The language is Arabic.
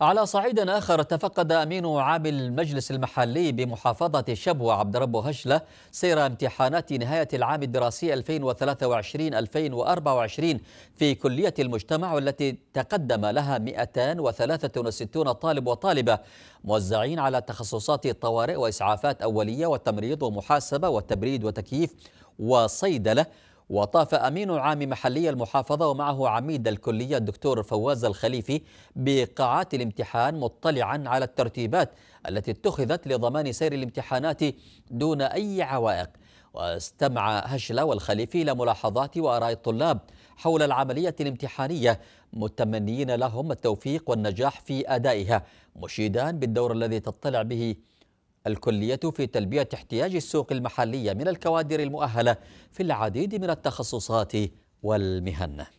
على صعيد آخر تفقد أمين عام المجلس المحلي بمحافظة شبوة عبد رب هشلة سير امتحانات نهاية العام الدراسي 2023-2024 في كلية المجتمع والتي تقدم لها 263 طالب وطالبة موزعين على تخصصات الطوارئ وإسعافات أولية وتمريض ومحاسبة والتبريد وتكييف وصيدلة وطاف أمين عام محلي المحافظة ومعه عميد الكلية الدكتور فواز الخليفي بقاعات الامتحان مطلعا على الترتيبات التي اتخذت لضمان سير الامتحانات دون أي عوائق واستمع هشلة والخليفي إلى ملاحظات وآراء الطلاب حول العملية الامتحانية متمنيين لهم التوفيق والنجاح في أدائها مشيدا بالدور الذي تطلع به الكلية في تلبية احتياج السوق المحلية من الكوادر المؤهلة في العديد من التخصصات والمهن